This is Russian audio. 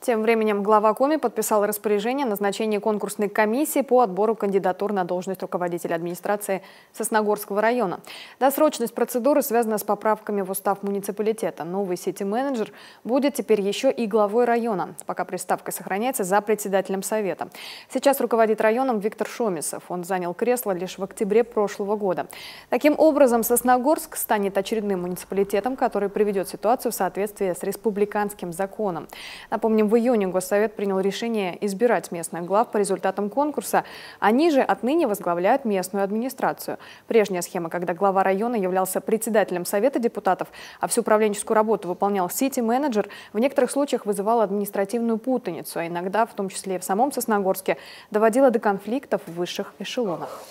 Тем временем глава КОМИ подписал распоряжение о назначении конкурсной комиссии по отбору кандидатур на должность руководителя администрации Сосногорского района. Досрочность процедуры связана с поправками в устав муниципалитета. Новый сити-менеджер будет теперь еще и главой района. Пока приставка сохраняется за председателем совета. Сейчас руководит районом Виктор Шомисов. Он занял кресло лишь в октябре прошлого года. Таким образом, Сосногорск станет очередным муниципалитетом, который приведет ситуацию в соответствии с республиканским законом. Напомним, в июне Госсовет принял решение избирать местных глав по результатам конкурса. Они же отныне возглавляют местную администрацию. Прежняя схема, когда глава района являлся председателем Совета депутатов, а всю управленческую работу выполнял сити-менеджер, в некоторых случаях вызывала административную путаницу, а иногда, в том числе и в самом Сосногорске, доводила до конфликтов в высших эшелонах.